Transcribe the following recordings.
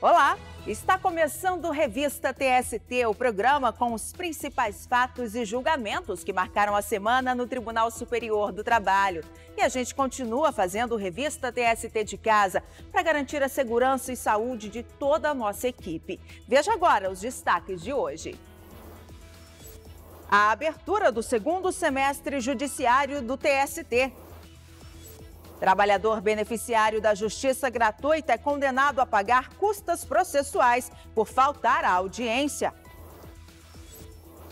Olá, está começando o Revista TST, o programa com os principais fatos e julgamentos que marcaram a semana no Tribunal Superior do Trabalho. E a gente continua fazendo Revista TST de casa para garantir a segurança e saúde de toda a nossa equipe. Veja agora os destaques de hoje. A abertura do segundo semestre judiciário do TST Trabalhador beneficiário da justiça gratuita é condenado a pagar custas processuais por faltar à audiência.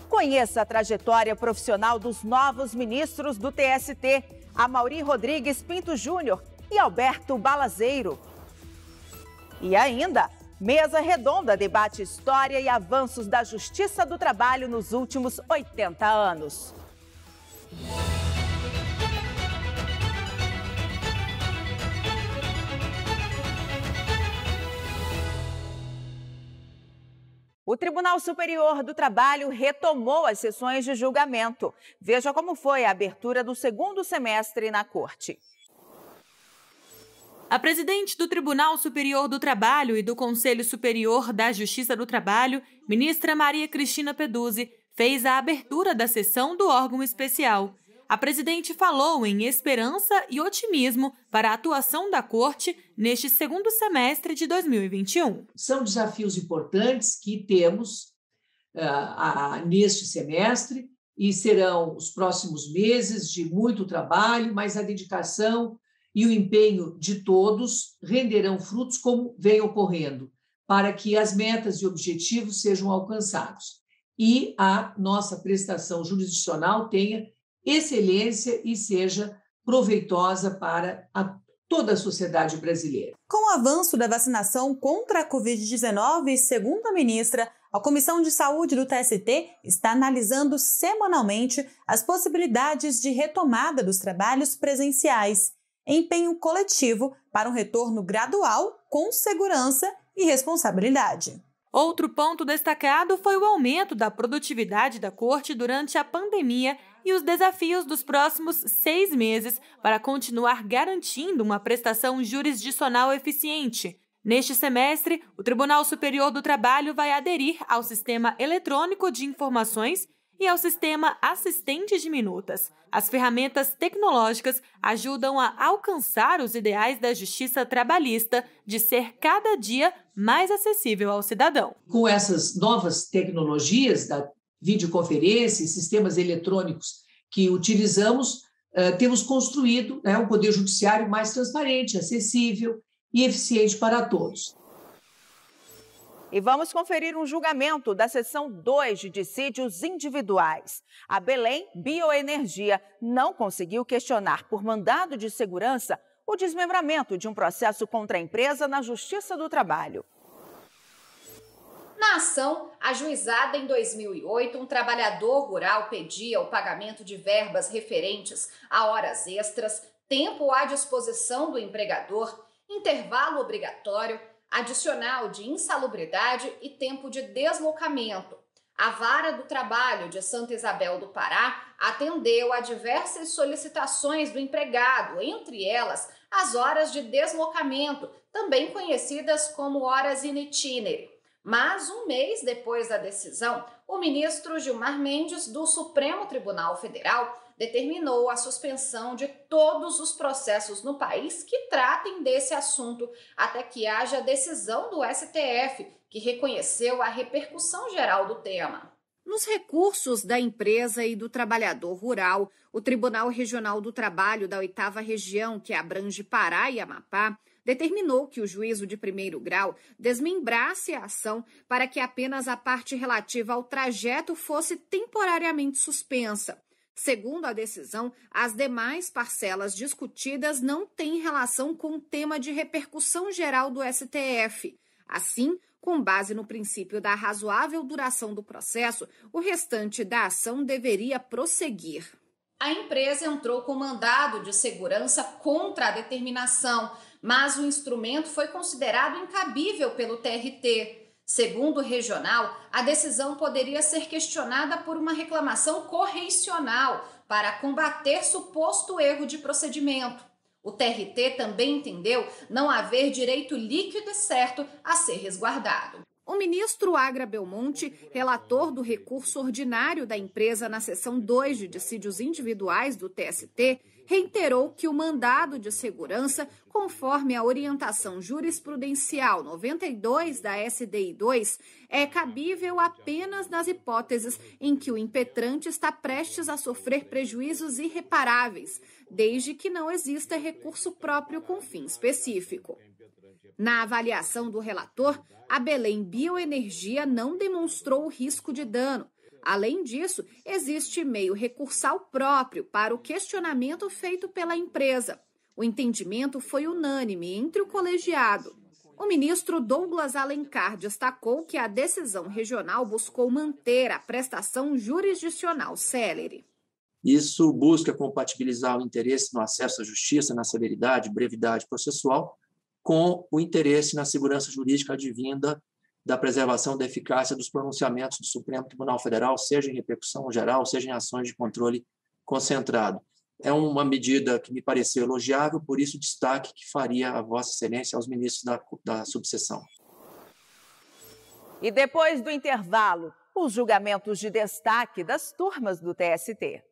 Conheça a trajetória profissional dos novos ministros do TST, Amauri Rodrigues Pinto Júnior e Alberto Balazeiro. E ainda, mesa redonda debate história e avanços da justiça do trabalho nos últimos 80 anos. O Tribunal Superior do Trabalho retomou as sessões de julgamento. Veja como foi a abertura do segundo semestre na Corte. A presidente do Tribunal Superior do Trabalho e do Conselho Superior da Justiça do Trabalho, ministra Maria Cristina Peduzzi, fez a abertura da sessão do órgão especial a presidente falou em esperança e otimismo para a atuação da Corte neste segundo semestre de 2021. São desafios importantes que temos uh, a, neste semestre e serão os próximos meses de muito trabalho, mas a dedicação e o empenho de todos renderão frutos como vem ocorrendo, para que as metas e objetivos sejam alcançados e a nossa prestação jurisdicional tenha excelência e seja proveitosa para a toda a sociedade brasileira. Com o avanço da vacinação contra a Covid-19, segundo a ministra, a Comissão de Saúde do TST está analisando semanalmente as possibilidades de retomada dos trabalhos presenciais, empenho coletivo para um retorno gradual, com segurança e responsabilidade. Outro ponto destacado foi o aumento da produtividade da corte durante a pandemia e os desafios dos próximos seis meses para continuar garantindo uma prestação jurisdicional eficiente. Neste semestre, o Tribunal Superior do Trabalho vai aderir ao Sistema Eletrônico de Informações e ao Sistema Assistente de Minutas. As ferramentas tecnológicas ajudam a alcançar os ideais da justiça trabalhista de ser cada dia mais acessível ao cidadão. Com essas novas tecnologias da videoconferência e sistemas eletrônicos que utilizamos, eh, temos construído né, um poder judiciário mais transparente, acessível e eficiente para todos. E vamos conferir um julgamento da seção 2 de dissídios individuais. A Belém Bioenergia não conseguiu questionar por mandado de segurança o desmembramento de um processo contra a empresa na Justiça do Trabalho. Na ação, ajuizada em 2008, um trabalhador rural pedia o pagamento de verbas referentes a horas extras, tempo à disposição do empregador, intervalo obrigatório, adicional de insalubridade e tempo de deslocamento. A Vara do Trabalho de Santa Isabel do Pará atendeu a diversas solicitações do empregado, entre elas as horas de deslocamento, também conhecidas como horas in itinere. Mas um mês depois da decisão, o ministro Gilmar Mendes do Supremo Tribunal Federal determinou a suspensão de todos os processos no país que tratem desse assunto até que haja decisão do STF, que reconheceu a repercussão geral do tema. Nos recursos da empresa e do trabalhador rural, o Tribunal Regional do Trabalho da Oitava Região, que abrange Pará e Amapá, determinou que o juízo de primeiro grau desmembrasse a ação para que apenas a parte relativa ao trajeto fosse temporariamente suspensa. Segundo a decisão, as demais parcelas discutidas não têm relação com o tema de repercussão geral do STF. Assim, com base no princípio da razoável duração do processo, o restante da ação deveria prosseguir. A empresa entrou com mandado de segurança contra a determinação, mas o instrumento foi considerado incabível pelo TRT. Segundo o regional, a decisão poderia ser questionada por uma reclamação correicional para combater suposto erro de procedimento. O TRT também entendeu não haver direito líquido e certo a ser resguardado. O ministro Agra Belmonte, relator do recurso ordinário da empresa na seção 2 de dissídios individuais do TST, reiterou que o mandado de segurança, conforme a orientação jurisprudencial 92 da SDI 2, é cabível apenas nas hipóteses em que o impetrante está prestes a sofrer prejuízos irreparáveis, desde que não exista recurso próprio com fim específico. Na avaliação do relator, a Belém Bioenergia não demonstrou o risco de dano, Além disso, existe meio recursal próprio para o questionamento feito pela empresa. O entendimento foi unânime entre o colegiado. O ministro Douglas Alencar destacou que a decisão regional buscou manter a prestação jurisdicional célere. Isso busca compatibilizar o interesse no acesso à justiça, na celeridade, brevidade processual, com o interesse na segurança jurídica advinda da preservação da eficácia dos pronunciamentos do Supremo Tribunal Federal, seja em repercussão geral, seja em ações de controle concentrado. É uma medida que me pareceu elogiável, por isso destaque que faria a Vossa Excelência aos ministros da, da subseção. E depois do intervalo, os julgamentos de destaque das turmas do TST.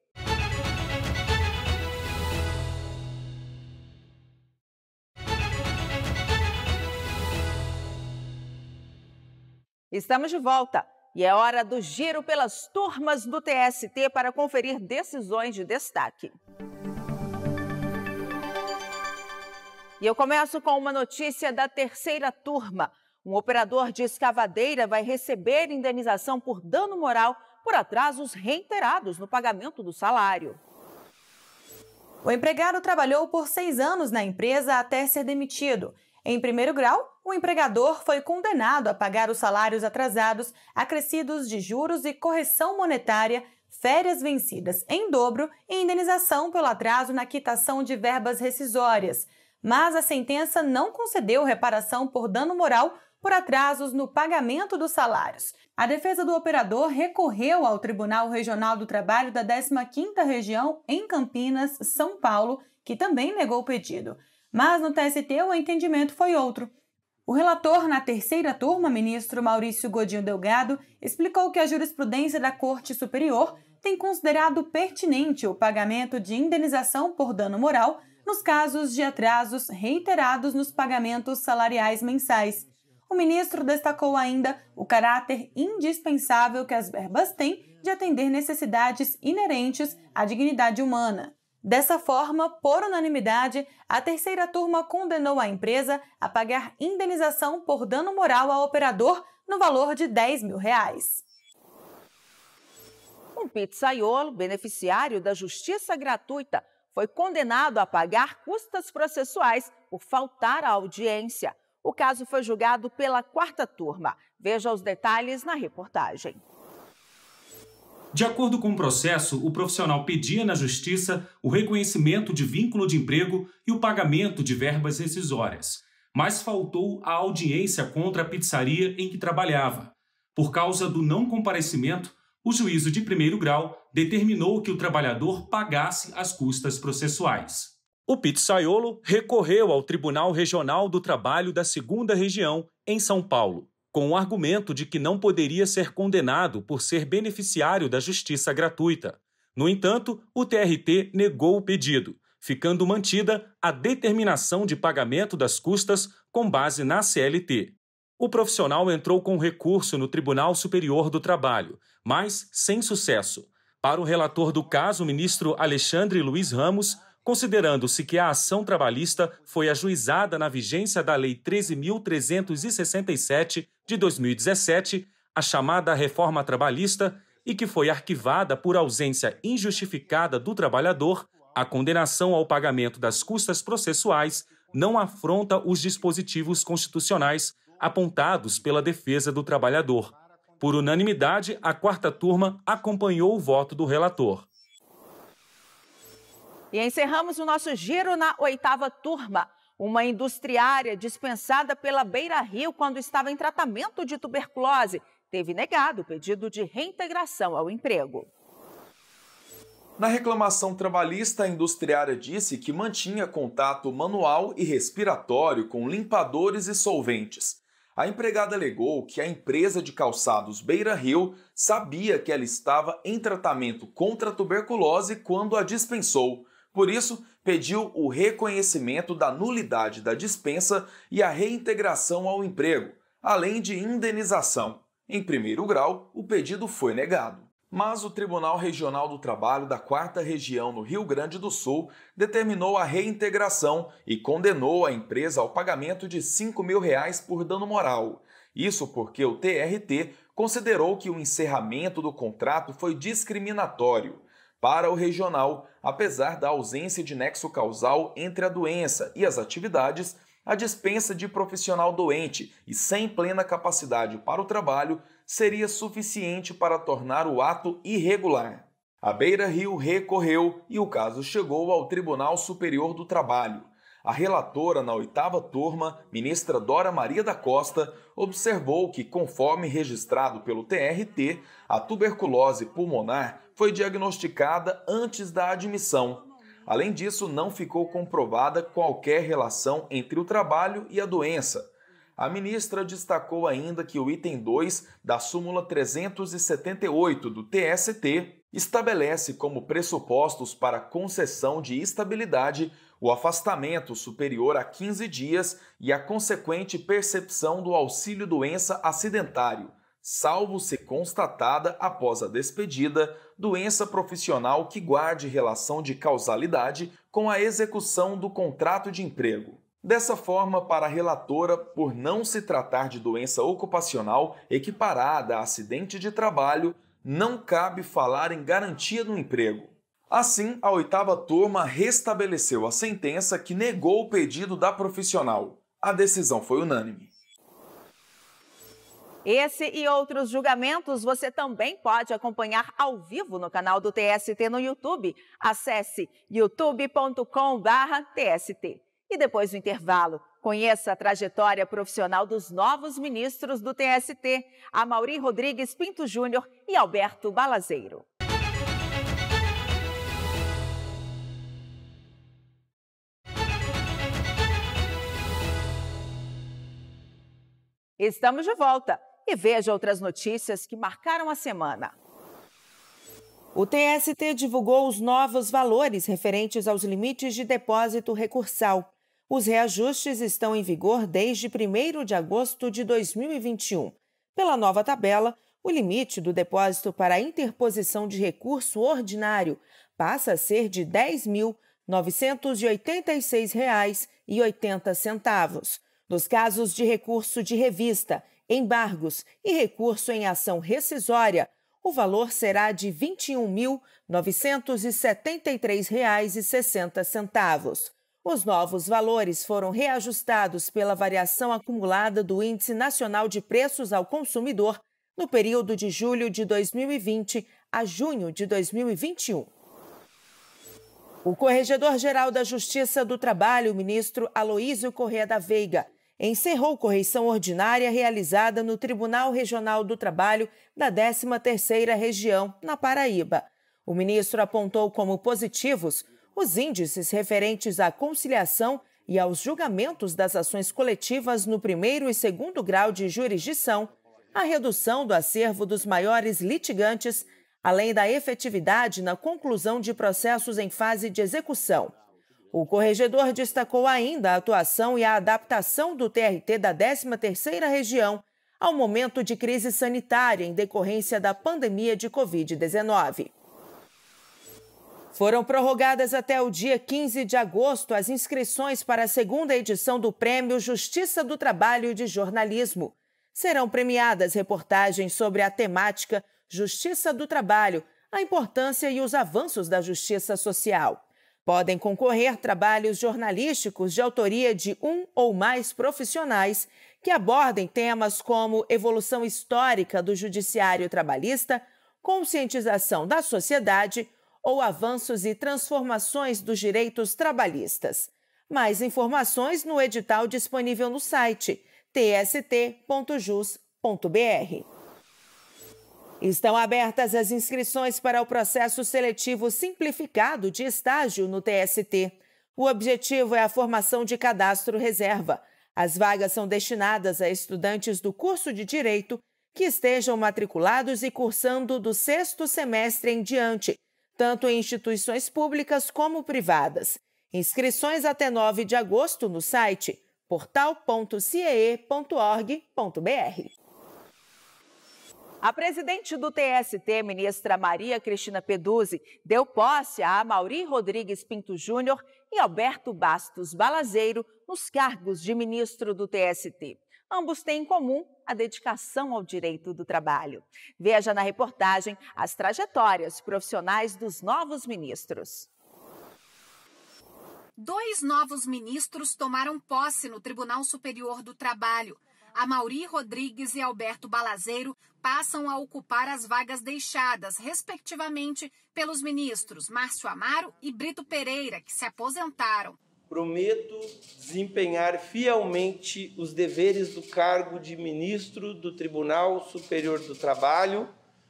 Estamos de volta e é hora do giro pelas turmas do TST para conferir decisões de destaque. E eu começo com uma notícia da terceira turma. Um operador de escavadeira vai receber indenização por dano moral por atrasos reiterados no pagamento do salário. O empregado trabalhou por seis anos na empresa até ser demitido em primeiro grau, o empregador foi condenado a pagar os salários atrasados, acrescidos de juros e correção monetária, férias vencidas em dobro e indenização pelo atraso na quitação de verbas rescisórias. Mas a sentença não concedeu reparação por dano moral por atrasos no pagamento dos salários. A defesa do operador recorreu ao Tribunal Regional do Trabalho da 15ª Região em Campinas, São Paulo, que também negou o pedido. Mas no TST o entendimento foi outro. O relator na terceira turma, ministro Maurício Godinho Delgado, explicou que a jurisprudência da Corte Superior tem considerado pertinente o pagamento de indenização por dano moral nos casos de atrasos reiterados nos pagamentos salariais mensais. O ministro destacou ainda o caráter indispensável que as verbas têm de atender necessidades inerentes à dignidade humana. Dessa forma, por unanimidade, a terceira turma condenou a empresa a pagar indenização por dano moral ao operador no valor de 10 mil reais. Um pizzaiolo, beneficiário da justiça gratuita, foi condenado a pagar custas processuais por faltar à audiência. O caso foi julgado pela quarta turma. Veja os detalhes na reportagem. De acordo com o processo, o profissional pedia na Justiça o reconhecimento de vínculo de emprego e o pagamento de verbas rescisórias, mas faltou a audiência contra a pizzaria em que trabalhava. Por causa do não comparecimento, o juízo de primeiro grau determinou que o trabalhador pagasse as custas processuais. O pizzaiolo recorreu ao Tribunal Regional do Trabalho da Segunda Região, em São Paulo com o argumento de que não poderia ser condenado por ser beneficiário da justiça gratuita. No entanto, o TRT negou o pedido, ficando mantida a determinação de pagamento das custas com base na CLT. O profissional entrou com recurso no Tribunal Superior do Trabalho, mas sem sucesso. Para o relator do caso, o ministro Alexandre Luiz Ramos, considerando-se que a ação trabalhista foi ajuizada na vigência da Lei 13.367 de 2017, a chamada reforma trabalhista, e que foi arquivada por ausência injustificada do trabalhador, a condenação ao pagamento das custas processuais não afronta os dispositivos constitucionais apontados pela defesa do trabalhador. Por unanimidade, a quarta turma acompanhou o voto do relator. E encerramos o nosso giro na oitava turma. Uma industriária dispensada pela Beira Rio quando estava em tratamento de tuberculose teve negado o pedido de reintegração ao emprego. Na reclamação trabalhista, a industriária disse que mantinha contato manual e respiratório com limpadores e solventes. A empregada alegou que a empresa de calçados Beira Rio sabia que ela estava em tratamento contra a tuberculose quando a dispensou. Por isso, pediu o reconhecimento da nulidade da dispensa e a reintegração ao emprego, além de indenização. Em primeiro grau, o pedido foi negado. Mas o Tribunal Regional do Trabalho da 4 Região no Rio Grande do Sul determinou a reintegração e condenou a empresa ao pagamento de R$ 5 mil reais por dano moral. Isso porque o TRT considerou que o encerramento do contrato foi discriminatório para o regional, apesar da ausência de nexo causal entre a doença e as atividades, a dispensa de profissional doente e sem plena capacidade para o trabalho seria suficiente para tornar o ato irregular. A Beira Rio recorreu e o caso chegou ao Tribunal Superior do Trabalho. A relatora na oitava turma, ministra Dora Maria da Costa, observou que, conforme registrado pelo TRT, a tuberculose pulmonar foi diagnosticada antes da admissão. Além disso, não ficou comprovada qualquer relação entre o trabalho e a doença. A ministra destacou ainda que o item 2 da súmula 378 do TST estabelece como pressupostos para concessão de estabilidade o afastamento superior a 15 dias e a consequente percepção do auxílio doença acidentário, salvo se constatada após a despedida doença profissional que guarde relação de causalidade com a execução do contrato de emprego. Dessa forma, para a relatora, por não se tratar de doença ocupacional equiparada a acidente de trabalho, não cabe falar em garantia do emprego. Assim, a oitava turma restabeleceu a sentença que negou o pedido da profissional. A decisão foi unânime. Esse e outros julgamentos você também pode acompanhar ao vivo no canal do TST no YouTube. Acesse youtube.com/tst. E depois do intervalo, conheça a trajetória profissional dos novos ministros do TST, Amauri Rodrigues Pinto Júnior e Alberto Balazeiro. Estamos de volta e veja outras notícias que marcaram a semana. O TST divulgou os novos valores referentes aos limites de depósito recursal. Os reajustes estão em vigor desde 1 de agosto de 2021. Pela nova tabela, o limite do depósito para interposição de recurso ordinário passa a ser de R$ 10.986,80. Nos casos de recurso de revista, embargos e recurso em ação rescisória, o valor será de R$ 21.973,60. Os novos valores foram reajustados pela variação acumulada do Índice Nacional de Preços ao Consumidor no período de julho de 2020 a junho de 2021. O Corregedor-Geral da Justiça do Trabalho, ministro Aloísio Correa da Veiga, encerrou correição ordinária realizada no Tribunal Regional do Trabalho da 13ª Região, na Paraíba. O ministro apontou como positivos os índices referentes à conciliação e aos julgamentos das ações coletivas no primeiro e segundo grau de jurisdição, a redução do acervo dos maiores litigantes, além da efetividade na conclusão de processos em fase de execução. O corregedor destacou ainda a atuação e a adaptação do TRT da 13ª Região ao momento de crise sanitária em decorrência da pandemia de Covid-19. Foram prorrogadas até o dia 15 de agosto as inscrições para a segunda edição do Prêmio Justiça do Trabalho de Jornalismo. Serão premiadas reportagens sobre a temática Justiça do Trabalho, a importância e os avanços da justiça social. Podem concorrer trabalhos jornalísticos de autoria de um ou mais profissionais que abordem temas como evolução histórica do judiciário trabalhista, conscientização da sociedade ou avanços e transformações dos direitos trabalhistas. Mais informações no edital disponível no site tst.jus.br. Estão abertas as inscrições para o processo seletivo simplificado de estágio no TST. O objetivo é a formação de cadastro reserva. As vagas são destinadas a estudantes do curso de Direito que estejam matriculados e cursando do sexto semestre em diante, tanto em instituições públicas como privadas. Inscrições até 9 de agosto no site portal.ciee.org.br. A presidente do TST, ministra Maria Cristina Peduzzi, deu posse a Mauri Rodrigues Pinto Júnior e Alberto Bastos Balazeiro nos cargos de ministro do TST. Ambos têm em comum a dedicação ao direito do trabalho. Veja na reportagem as trajetórias profissionais dos novos ministros. Dois novos ministros tomaram posse no Tribunal Superior do Trabalho. Amauri Rodrigues e Alberto Balazeiro passam a ocupar as vagas deixadas, respectivamente, pelos ministros Márcio Amaro e Brito Pereira, que se aposentaram. Prometo desempenhar fielmente os deveres do cargo de ministro do Tribunal Superior do Trabalho,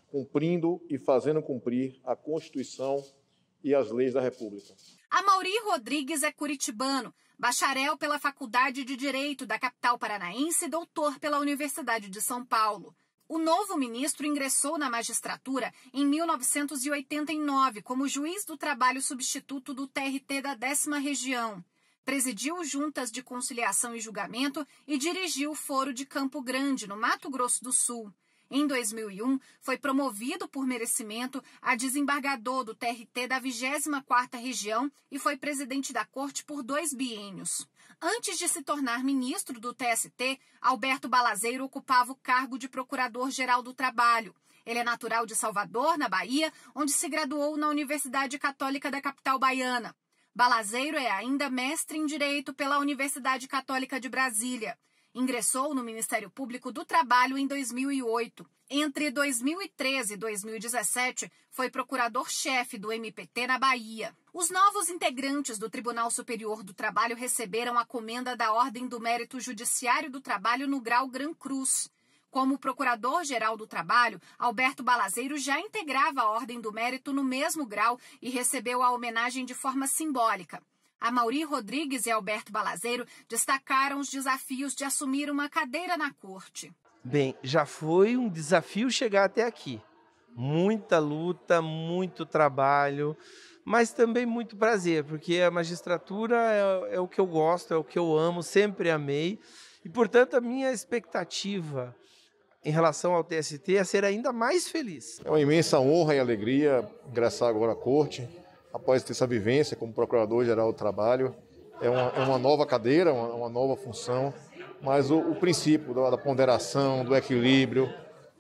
cumprindo e fazendo cumprir a Constituição e as leis da República. A Mauri Rodrigues é curitibano, bacharel pela Faculdade de Direito da capital paranaense e doutor pela Universidade de São Paulo. O novo ministro ingressou na magistratura em 1989 como juiz do trabalho substituto do TRT da décima região. Presidiu juntas de conciliação e julgamento e dirigiu o Foro de Campo Grande, no Mato Grosso do Sul. Em 2001, foi promovido por merecimento a desembargador do TRT da 24ª Região e foi presidente da corte por dois biênios. Antes de se tornar ministro do TST, Alberto Balazeiro ocupava o cargo de Procurador-Geral do Trabalho. Ele é natural de Salvador, na Bahia, onde se graduou na Universidade Católica da capital baiana. Balazeiro é ainda mestre em Direito pela Universidade Católica de Brasília. Ingressou no Ministério Público do Trabalho em 2008. Entre 2013 e 2017, foi procurador-chefe do MPT na Bahia. Os novos integrantes do Tribunal Superior do Trabalho receberam a comenda da Ordem do Mérito Judiciário do Trabalho no grau Gran Cruz. Como procurador-geral do Trabalho, Alberto Balazeiro já integrava a Ordem do Mérito no mesmo grau e recebeu a homenagem de forma simbólica. A Mauri Rodrigues e Alberto Balazeiro destacaram os desafios de assumir uma cadeira na corte. Bem, já foi um desafio chegar até aqui. Muita luta, muito trabalho, mas também muito prazer, porque a magistratura é, é o que eu gosto, é o que eu amo, sempre amei. E, portanto, a minha expectativa em relação ao TST é ser ainda mais feliz. É uma imensa honra e alegria ingressar agora à corte, após ter essa vivência como procurador-geral do trabalho. É uma, é uma, nova cadeira, uma, uma nova função, mas o, o princípio da, da, ponderação, do equilíbrio,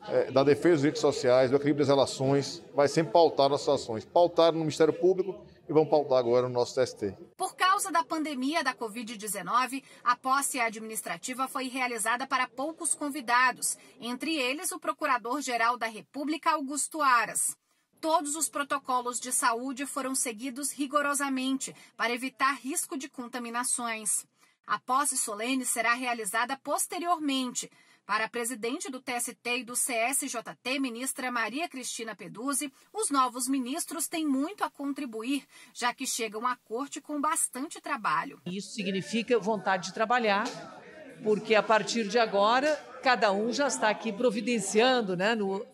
é, da defesa dos direitos sociais, do equilíbrio das relações, vai sempre pautar nossas ações. Pautar no Ministério Público e vão pautar agora no nosso TST. Por causa da pandemia da Covid-19, a posse administrativa foi realizada para poucos convidados, entre eles o Procurador-Geral da República, Augusto Aras. Todos os protocolos de saúde foram seguidos rigorosamente para evitar risco de contaminações. A posse solene será realizada posteriormente. Para a presidente do TST e do CSJT, ministra Maria Cristina Peduzzi, os novos ministros têm muito a contribuir, já que chegam à corte com bastante trabalho. Isso significa vontade de trabalhar, porque a partir de agora cada um já está aqui providenciando, né, no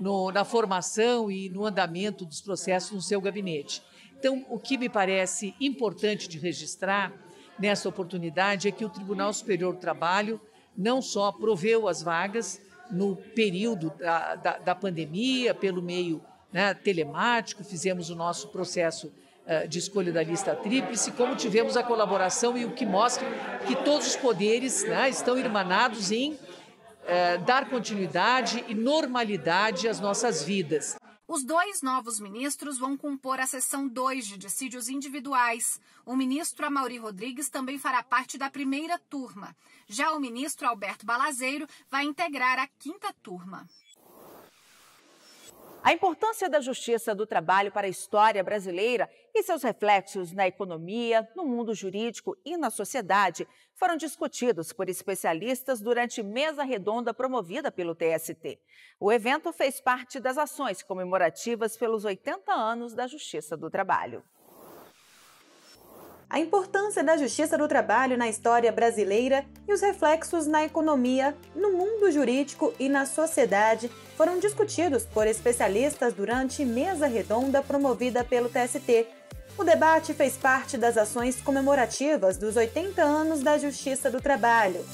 no, na formação e no andamento dos processos no seu gabinete. Então, o que me parece importante de registrar nessa oportunidade é que o Tribunal Superior do Trabalho não só proveu as vagas no período da, da, da pandemia, pelo meio né, telemático, fizemos o nosso processo eh, de escolha da lista tríplice, como tivemos a colaboração e o que mostra que todos os poderes né, estão irmanados em é, dar continuidade e normalidade às nossas vidas. Os dois novos ministros vão compor a sessão 2 de dissídios individuais. O ministro Amaury Rodrigues também fará parte da primeira turma. Já o ministro Alberto Balazeiro vai integrar a quinta turma. A importância da justiça do trabalho para a história brasileira e seus reflexos na economia, no mundo jurídico e na sociedade foram discutidos por especialistas durante mesa redonda promovida pelo TST. O evento fez parte das ações comemorativas pelos 80 anos da Justiça do Trabalho a importância da justiça do trabalho na história brasileira e os reflexos na economia, no mundo jurídico e na sociedade foram discutidos por especialistas durante mesa redonda promovida pelo TST. O debate fez parte das ações comemorativas dos 80 anos da Justiça do Trabalho.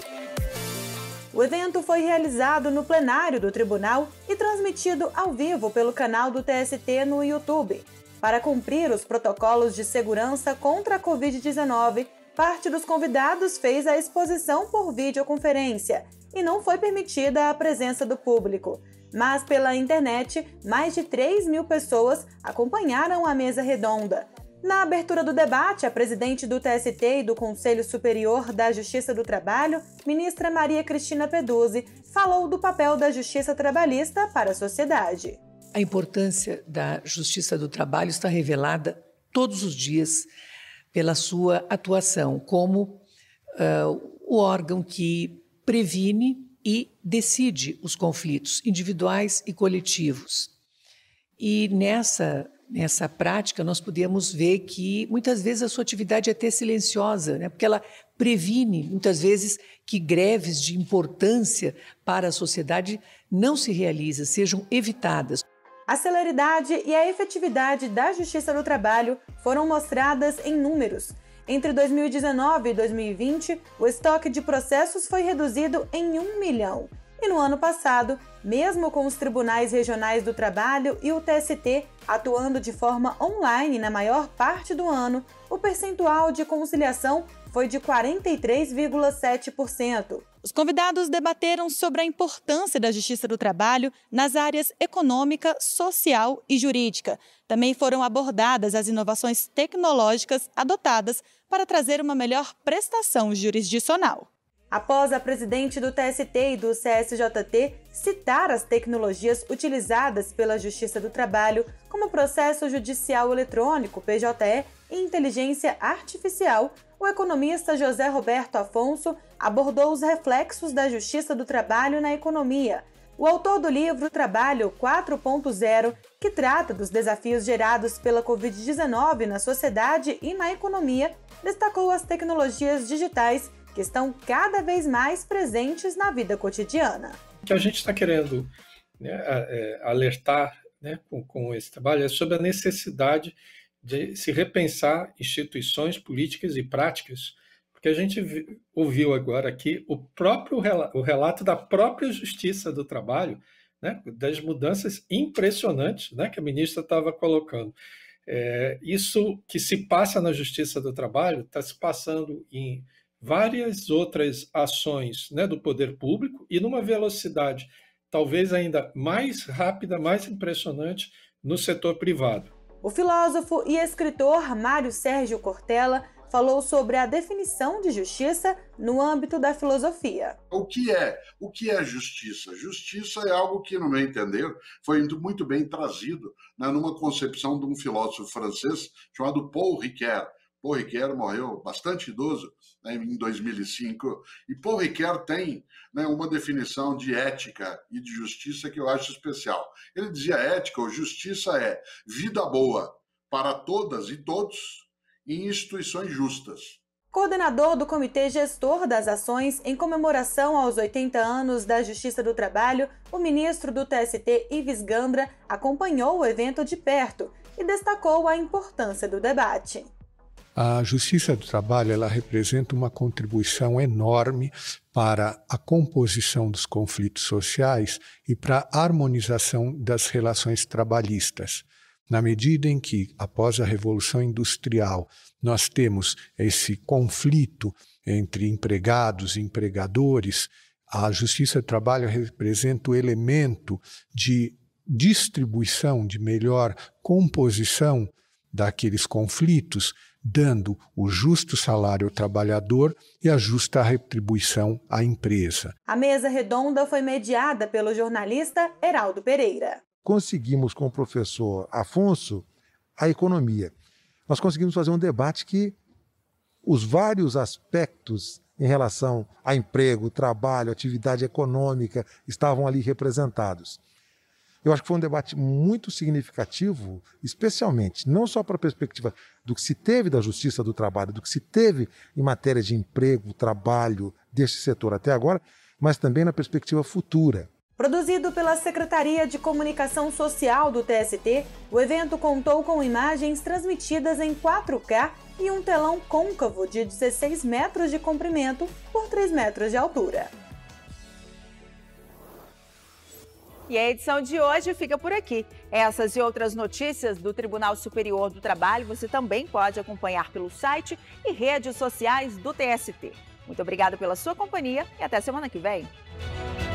O evento foi realizado no plenário do tribunal e transmitido ao vivo pelo canal do TST no YouTube. Para cumprir os protocolos de segurança contra a Covid-19, parte dos convidados fez a exposição por videoconferência e não foi permitida a presença do público. Mas pela internet, mais de 3 mil pessoas acompanharam a mesa redonda. Na abertura do debate, a presidente do TST e do Conselho Superior da Justiça do Trabalho, ministra Maria Cristina Peduzzi, falou do papel da justiça trabalhista para a sociedade. A importância da justiça do trabalho está revelada todos os dias pela sua atuação como uh, o órgão que previne e decide os conflitos individuais e coletivos. E nessa nessa prática nós podemos ver que muitas vezes a sua atividade é até silenciosa, né? porque ela previne muitas vezes que greves de importância para a sociedade não se realizem, sejam evitadas. A celeridade e a efetividade da Justiça do Trabalho foram mostradas em números. Entre 2019 e 2020, o estoque de processos foi reduzido em 1 milhão e no ano passado, mesmo com os tribunais regionais do trabalho e o TST atuando de forma online na maior parte do ano, o percentual de conciliação foi de 43,7%. Os convidados debateram sobre a importância da justiça do trabalho nas áreas econômica, social e jurídica. Também foram abordadas as inovações tecnológicas adotadas para trazer uma melhor prestação jurisdicional após a presidente do TST e do CSJT citar as tecnologias utilizadas pela Justiça do Trabalho como processo judicial eletrônico, PJE, e inteligência artificial, o economista José Roberto Afonso abordou os reflexos da Justiça do Trabalho na economia. O autor do livro Trabalho 4.0, que trata dos desafios gerados pela Covid-19 na sociedade e na economia, destacou as tecnologias digitais que estão cada vez mais presentes na vida cotidiana. O que a gente está querendo né, é, alertar né, com, com esse trabalho é sobre a necessidade de se repensar instituições, políticas e práticas, porque a gente ouviu agora aqui o próprio o relato da própria Justiça do Trabalho, né, das mudanças impressionantes né, que a ministra estava colocando. É, isso que se passa na Justiça do Trabalho está se passando em várias outras ações né, do poder público e numa velocidade talvez ainda mais rápida, mais impressionante no setor privado. O filósofo e escritor Mário Sérgio Cortella falou sobre a definição de justiça no âmbito da filosofia. O que é? O que é justiça? Justiça é algo que, no meu entender, foi muito bem trazido né, numa concepção de um filósofo francês chamado Paul Ricoeur, Paul Ricoeur morreu bastante idoso né, em 2005. E Paul Ricoeur tem né, uma definição de ética e de justiça que eu acho especial. Ele dizia: ética ou justiça é vida boa para todas e todos em instituições justas. Coordenador do Comitê Gestor das Ações em comemoração aos 80 anos da Justiça do Trabalho, o ministro do TST, Ives Gandra, acompanhou o evento de perto e destacou a importância do debate. A Justiça do Trabalho ela representa uma contribuição enorme para a composição dos conflitos sociais e para a harmonização das relações trabalhistas. Na medida em que, após a Revolução Industrial, nós temos esse conflito entre empregados e empregadores, a Justiça do Trabalho representa o elemento de distribuição, de melhor composição daqueles conflitos, dando o justo salário ao trabalhador e a justa retribuição à empresa. A mesa redonda foi mediada pelo jornalista Heraldo Pereira. Conseguimos com o professor Afonso a economia. Nós conseguimos fazer um debate que os vários aspectos em relação a emprego, trabalho, atividade econômica estavam ali representados. Eu acho que foi um debate muito significativo, especialmente não só para a perspectiva do que se teve da justiça do trabalho, do que se teve em matéria de emprego, trabalho desse setor até agora, mas também na perspectiva futura. Produzido pela Secretaria de Comunicação Social do TST, o evento contou com imagens transmitidas em 4K e um telão côncavo de 16 metros de comprimento por 3 metros de altura. E a edição de hoje fica por aqui. Essas e outras notícias do Tribunal Superior do Trabalho você também pode acompanhar pelo site e redes sociais do TST. Muito obrigado pela sua companhia e até semana que vem.